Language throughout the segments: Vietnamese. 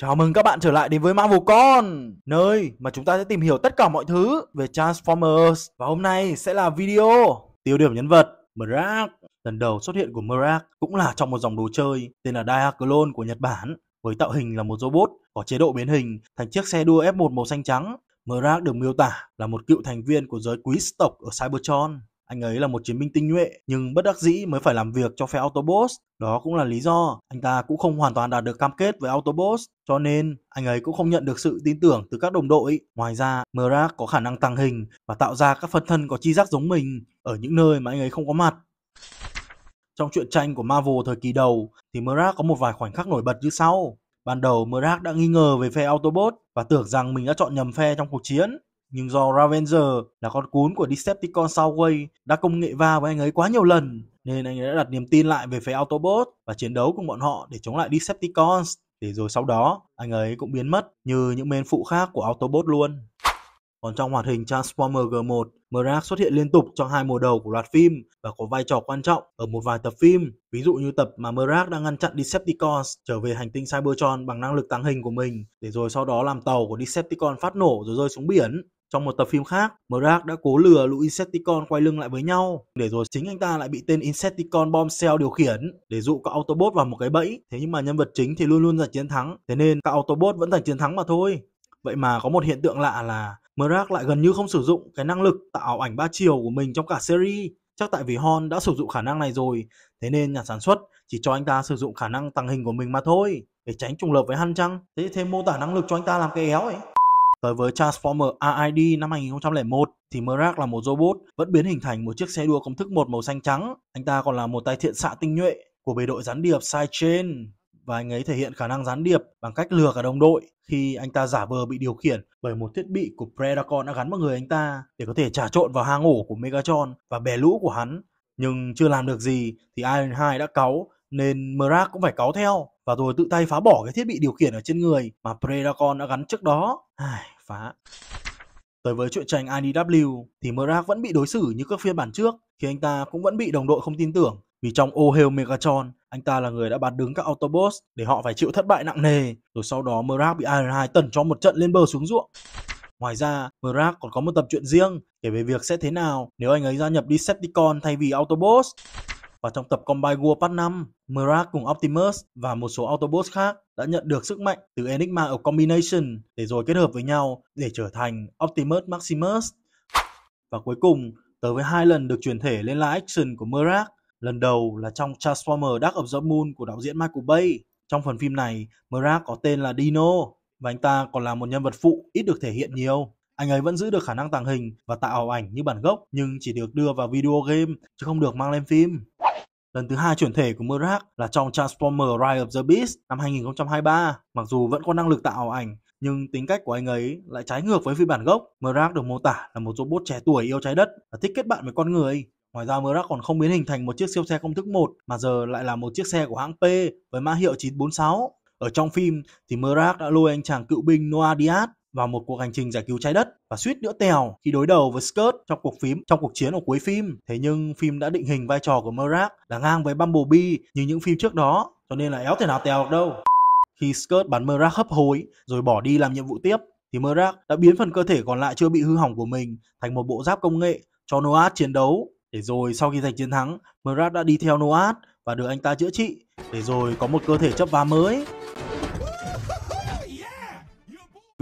Chào mừng các bạn trở lại đến với Marvel Con, nơi mà chúng ta sẽ tìm hiểu tất cả mọi thứ về Transformers. Và hôm nay sẽ là video tiêu điểm nhân vật Murak. Lần đầu xuất hiện của Murak cũng là trong một dòng đồ chơi tên là Diaclone của Nhật Bản, với tạo hình là một robot có chế độ biến hình thành chiếc xe đua F1 màu xanh trắng. Murak được miêu tả là một cựu thành viên của giới quý tộc ở Cybertron anh ấy là một chiến binh tinh nhuệ nhưng bất đắc dĩ mới phải làm việc cho phe Autobots. Đó cũng là lý do anh ta cũng không hoàn toàn đạt được cam kết với Autobots, cho nên anh ấy cũng không nhận được sự tin tưởng từ các đồng đội. Ngoài ra, Murak có khả năng tăng hình và tạo ra các phân thân có chi giác giống mình ở những nơi mà anh ấy không có mặt. Trong truyện tranh của Marvel thời kỳ đầu thì Murak có một vài khoảnh khắc nổi bật như sau. Ban đầu Murak đã nghi ngờ về phe Autobots và tưởng rằng mình đã chọn nhầm phe trong cuộc chiến nhưng do Ravenger là con cún của Decepticon Soundwave đã công nghệ va với anh ấy quá nhiều lần nên anh ấy đã đặt niềm tin lại về phe Autobot và chiến đấu cùng bọn họ để chống lại Decepticons để rồi sau đó anh ấy cũng biến mất như những men phụ khác của Autobot luôn. Còn trong hoạt hình Transformer G1, Mrak xuất hiện liên tục trong hai mùa đầu của loạt phim và có vai trò quan trọng ở một vài tập phim, ví dụ như tập mà Mrak đang ngăn chặn Decepticons trở về hành tinh Cybertron bằng năng lực tàng hình của mình, để rồi sau đó làm tàu của Decepticon phát nổ rồi rơi xuống biển. Trong một tập phim khác, Mrak đã cố lừa lũ Insecticon quay lưng lại với nhau, để rồi chính anh ta lại bị tên Insecticon Bomb Cell điều khiển để dụ các Autobot vào một cái bẫy. Thế nhưng mà nhân vật chính thì luôn luôn giành chiến thắng, thế nên các Autobot vẫn giành chiến thắng mà thôi. Vậy mà có một hiện tượng lạ là Mrak lại gần như không sử dụng cái năng lực tạo ảnh ba chiều của mình trong cả series. Chắc tại vì Hon đã sử dụng khả năng này rồi, thế nên nhà sản xuất chỉ cho anh ta sử dụng khả năng tăng hình của mình mà thôi, để tránh trùng lập với Han chăng? Thế thêm mô tả năng lực cho anh ta làm cái éo ấy. Tới với Transformer RID năm 2001 thì Murak là một robot vẫn biến hình thành một chiếc xe đua công thức một màu xanh trắng. Anh ta còn là một tay thiện xạ tinh nhuệ của bề đội gián điệp Sidechain và anh ấy thể hiện khả năng gián điệp bằng cách lừa cả đồng đội khi anh ta giả vờ bị điều khiển bởi một thiết bị của Predacon đã gắn vào người anh ta để có thể trà trộn vào hang ổ của Megatron và bè lũ của hắn. Nhưng chưa làm được gì thì Iron 2 đã cáu nên Mrak cũng phải cáu theo và rồi tự tay phá bỏ cái thiết bị điều khiển ở trên người mà Predacon đã gắn trước đó. Ai, phá. Tới với chuyện tranh IDW thì Mrak vẫn bị đối xử như các phiên bản trước khi anh ta cũng vẫn bị đồng đội không tin tưởng vì trong ô hêu Megatron, anh ta là người đã bắt đứng các Autobots để họ phải chịu thất bại nặng nề, rồi sau đó Mrak bị Iron 2 tẩn cho một trận lên bờ xuống ruộng. Ngoài ra, Mrak còn có một tập truyện riêng kể về việc sẽ thế nào nếu anh ấy gia nhập Decepticon thay vì Autobots. Và trong tập Combine War Part 5, Murak cùng Optimus và một số Autobots khác đã nhận được sức mạnh từ Enigma of Combination để rồi kết hợp với nhau để trở thành Optimus Maximus. Và cuối cùng, tới với hai lần được chuyển thể lên live action của Murak. Lần đầu là trong Transformer Dark of the Moon của đạo diễn Michael Bay. Trong phần phim này, Murak có tên là Dino và anh ta còn là một nhân vật phụ ít được thể hiện nhiều. Anh ấy vẫn giữ được khả năng tàng hình và tạo ảo ảnh như bản gốc nhưng chỉ được đưa vào video game chứ không được mang lên phim lần thứ hai chuyển thể của Murak là trong Transformer Rise of the Beast năm 2023. Mặc dù vẫn có năng lực tạo ảnh, nhưng tính cách của anh ấy lại trái ngược với phiên bản gốc. Murak được mô tả là một robot trẻ tuổi yêu trái đất và thích kết bạn với con người. Ngoài ra Murak còn không biến hình thành một chiếc siêu xe công thức 1 mà giờ lại là một chiếc xe của hãng P với mã hiệu 946. Ở trong phim thì Murak đã lôi anh chàng cựu binh Noah Diaz vào một cuộc hành trình giải cứu trái đất và suýt nữa tèo khi đối đầu với Skirt trong cuộc phím trong cuộc chiến ở cuối phim. Thế nhưng phim đã định hình vai trò của Murak là ngang với Bumblebee như những phim trước đó, cho nên là éo thể nào tèo được đâu. Khi Skirt bắn Murak hấp hối rồi bỏ đi làm nhiệm vụ tiếp, thì Murak đã biến phần cơ thể còn lại chưa bị hư hỏng của mình thành một bộ giáp công nghệ cho Noah chiến đấu. Để rồi sau khi giành chiến thắng, Murak đã đi theo Noah và được anh ta chữa trị để rồi có một cơ thể chấp vá mới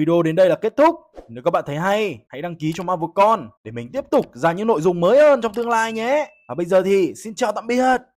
Video đến đây là kết thúc. Nếu các bạn thấy hay, hãy đăng ký cho Marvelcon để mình tiếp tục ra những nội dung mới hơn trong tương lai nhé. Và bây giờ thì xin chào tạm biệt.